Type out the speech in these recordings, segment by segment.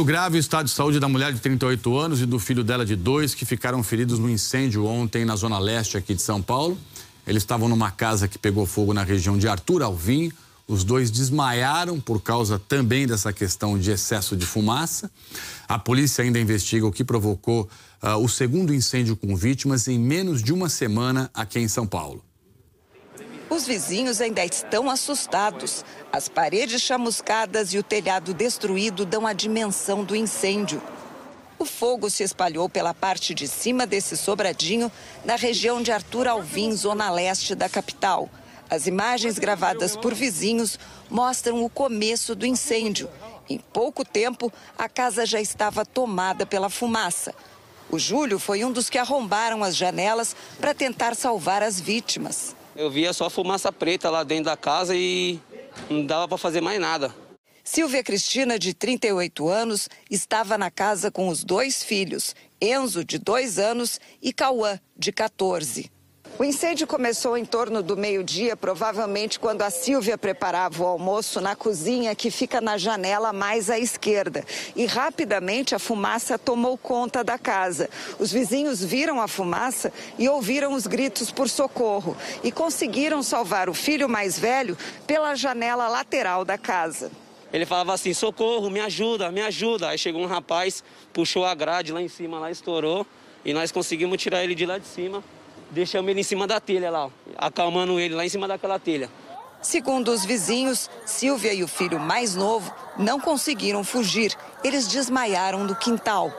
Muito grave o estado de saúde da mulher de 38 anos e do filho dela de dois que ficaram feridos no incêndio ontem na zona leste aqui de São Paulo. Eles estavam numa casa que pegou fogo na região de Arthur Alvim. Os dois desmaiaram por causa também dessa questão de excesso de fumaça. A polícia ainda investiga o que provocou uh, o segundo incêndio com vítimas em menos de uma semana aqui em São Paulo. Os vizinhos ainda estão assustados. As paredes chamuscadas e o telhado destruído dão a dimensão do incêndio. O fogo se espalhou pela parte de cima desse sobradinho, na região de Arthur Alvim, zona leste da capital. As imagens gravadas por vizinhos mostram o começo do incêndio. Em pouco tempo, a casa já estava tomada pela fumaça. O Júlio foi um dos que arrombaram as janelas para tentar salvar as vítimas. Eu via só fumaça preta lá dentro da casa e não dava para fazer mais nada. Silvia Cristina, de 38 anos, estava na casa com os dois filhos, Enzo, de 2 anos, e Cauã, de 14. O incêndio começou em torno do meio-dia, provavelmente quando a Silvia preparava o almoço na cozinha que fica na janela mais à esquerda. E rapidamente a fumaça tomou conta da casa. Os vizinhos viram a fumaça e ouviram os gritos por socorro e conseguiram salvar o filho mais velho pela janela lateral da casa. Ele falava assim: socorro, me ajuda, me ajuda. Aí chegou um rapaz, puxou a grade lá em cima, lá estourou e nós conseguimos tirar ele de lá de cima. Deixamos ele em cima da telha lá, ó, acalmando ele lá em cima daquela telha. Segundo os vizinhos, Silvia e o filho mais novo não conseguiram fugir. Eles desmaiaram no quintal.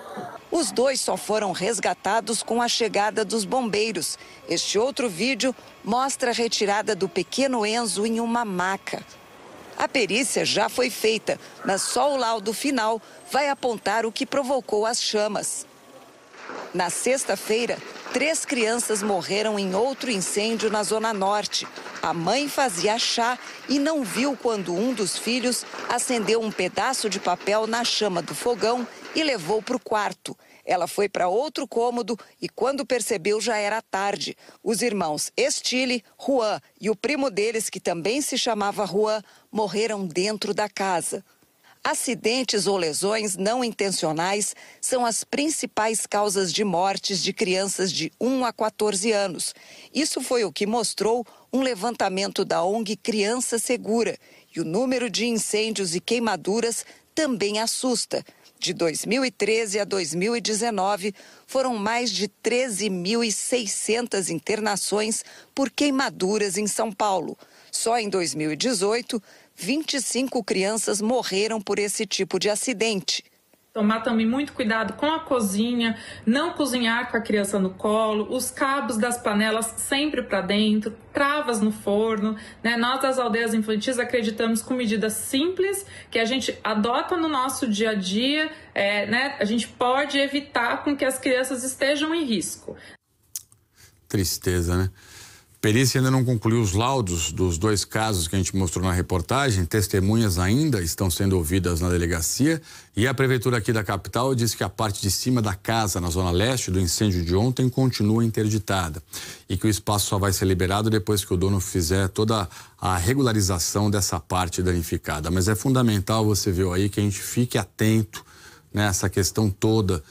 Os dois só foram resgatados com a chegada dos bombeiros. Este outro vídeo mostra a retirada do pequeno Enzo em uma maca. A perícia já foi feita, mas só o laudo final vai apontar o que provocou as chamas. Na sexta-feira, Três crianças morreram em outro incêndio na Zona Norte. A mãe fazia chá e não viu quando um dos filhos acendeu um pedaço de papel na chama do fogão e levou para o quarto. Ela foi para outro cômodo e, quando percebeu, já era tarde. Os irmãos Estile, Juan e o primo deles, que também se chamava Juan, morreram dentro da casa. Acidentes ou lesões não intencionais são as principais causas de mortes de crianças de 1 a 14 anos. Isso foi o que mostrou um levantamento da ONG Criança Segura. E o número de incêndios e queimaduras também assusta. De 2013 a 2019, foram mais de 13.600 internações por queimaduras em São Paulo. Só em 2018, 25 crianças morreram por esse tipo de acidente. Tomar também muito cuidado com a cozinha, não cozinhar com a criança no colo, os cabos das panelas sempre para dentro, travas no forno. Né? Nós das aldeias infantis acreditamos com medidas simples que a gente adota no nosso dia a dia, é, né? a gente pode evitar com que as crianças estejam em risco. Tristeza, né? perícia ainda não concluiu os laudos dos dois casos que a gente mostrou na reportagem. Testemunhas ainda estão sendo ouvidas na delegacia. E a prefeitura aqui da capital diz que a parte de cima da casa, na zona leste do incêndio de ontem, continua interditada. E que o espaço só vai ser liberado depois que o dono fizer toda a regularização dessa parte danificada. Mas é fundamental, você viu aí, que a gente fique atento nessa questão toda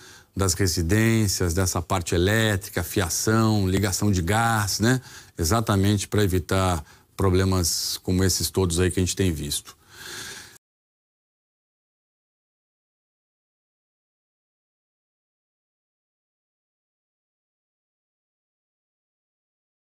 das residências, dessa parte elétrica, fiação, ligação de gás, né? Exatamente para evitar problemas como esses todos aí que a gente tem visto.